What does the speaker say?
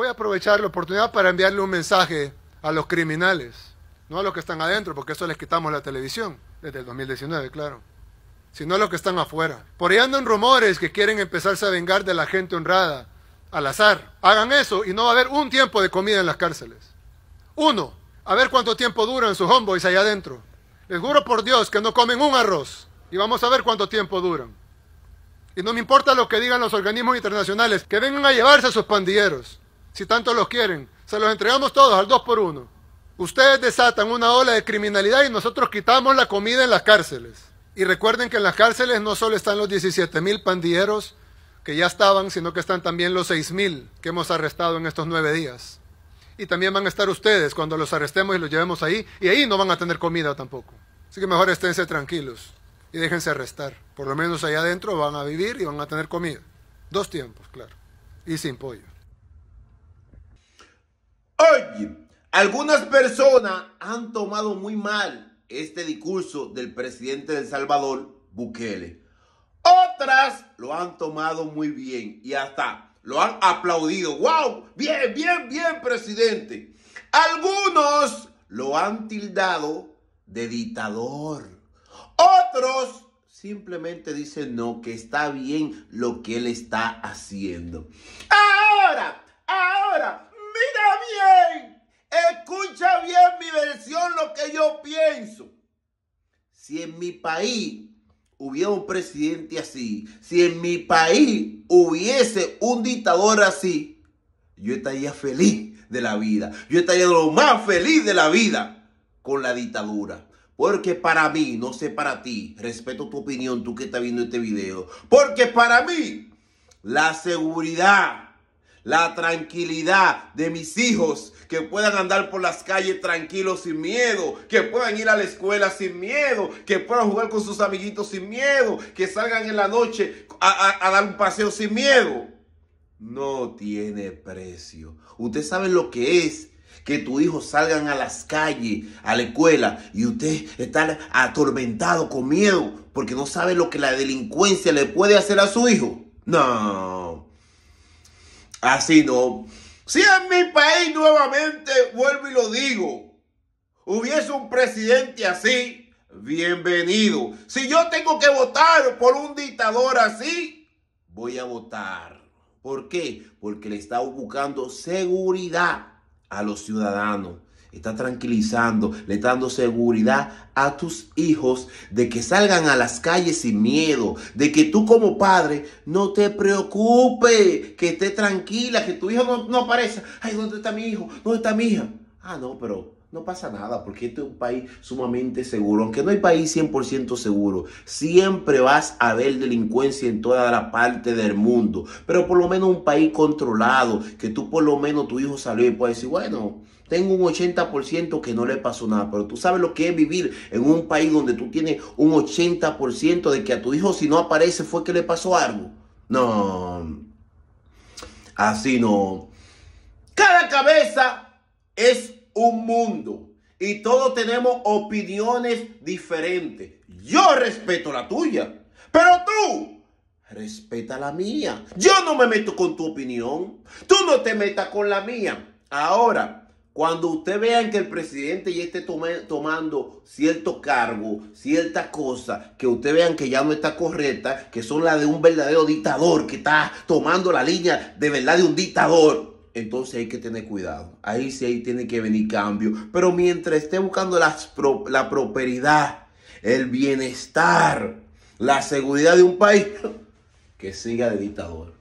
voy a aprovechar la oportunidad para enviarle un mensaje a los criminales, no a los que están adentro, porque eso les quitamos la televisión desde el 2019, claro, sino a los que están afuera. Por ahí andan rumores que quieren empezarse a vengar de la gente honrada, al azar. Hagan eso y no va a haber un tiempo de comida en las cárceles. Uno, a ver cuánto tiempo duran sus homeboys allá adentro. Les juro por Dios que no comen un arroz y vamos a ver cuánto tiempo duran. Y no me importa lo que digan los organismos internacionales, que vengan a llevarse a sus pandilleros si tanto los quieren. Se los entregamos todos al 2 por 1. Ustedes desatan una ola de criminalidad y nosotros quitamos la comida en las cárceles. Y recuerden que en las cárceles no solo están los 17 mil pandilleros que ya estaban, sino que están también los 6 mil que hemos arrestado en estos nueve días. Y también van a estar ustedes cuando los arrestemos y los llevemos ahí. Y ahí no van a tener comida tampoco. Así que mejor esténse tranquilos y déjense arrestar. Por lo menos allá adentro van a vivir y van a tener comida. Dos tiempos, claro. Y sin pollo. Oye, algunas personas han tomado muy mal este discurso del presidente de El Salvador, Bukele. Otras lo han tomado muy bien y hasta lo han aplaudido. ¡Wow! Bien, bien, bien, presidente. Algunos lo han tildado de dictador. Otros simplemente dicen no, que está bien lo que él está haciendo. Ahora, escucha bien mi versión, lo que yo pienso. Si en mi país hubiera un presidente así, si en mi país hubiese un dictador así, yo estaría feliz de la vida. Yo estaría lo más feliz de la vida con la dictadura. Porque para mí, no sé para ti, respeto tu opinión, tú que estás viendo este video. Porque para mí, la seguridad la tranquilidad de mis hijos, que puedan andar por las calles tranquilos sin miedo, que puedan ir a la escuela sin miedo, que puedan jugar con sus amiguitos sin miedo, que salgan en la noche a, dar un paseo sin miedo. No tiene precio. Usted sabe lo que es que tu hijo salgan a las calles, a la escuela, y usted está atormentado con miedo porque no sabe lo que la delincuencia le puede hacer a su hijo. No. Así no. Si en mi país nuevamente, vuelvo y lo digo, hubiese un presidente así, bienvenido. Si yo tengo que votar por un dictador así, voy a votar. ¿Por qué? Porque le está buscando seguridad a los ciudadanos está tranquilizando, le está dando seguridad a tus hijos de que salgan a las calles sin miedo, de que tú como padre no te preocupes, que esté tranquila, que tu hijo no, aparezca. Ay, ¿dónde está mi hijo? ¿Dónde está mi hija? Ah, no, pero no pasa nada, porque este es un país sumamente seguro. Aunque no hay país 100% seguro, siempre vas a ver delincuencia en toda la parte del mundo. Pero por lo menos un país controlado, que tú por lo menos tu hijo salió y puedes decir, bueno, tengo un 80% que no le pasó nada, pero tú sabes lo que es vivir en un país donde tú tienes un 80% de que a tu hijo si no aparece fue que le pasó algo. No, así no. Cada cabeza es un mundo y todos tenemos opiniones diferentes. Yo respeto la tuya, pero tú respeta la mía. Yo no me meto con tu opinión, tú no te metas con la mía. Ahora, cuando usted vean que el presidente ya esté tomando cierto cargo, cierta cosa que usted vean que ya no está correcta, que son las de un verdadero dictador, que está tomando la línea de verdad de un dictador, entonces hay que tener cuidado. Ahí sí ahí tiene que venir cambio. Pero mientras esté buscando la prosperidad, el bienestar, la seguridad de un país, que siga de dictador.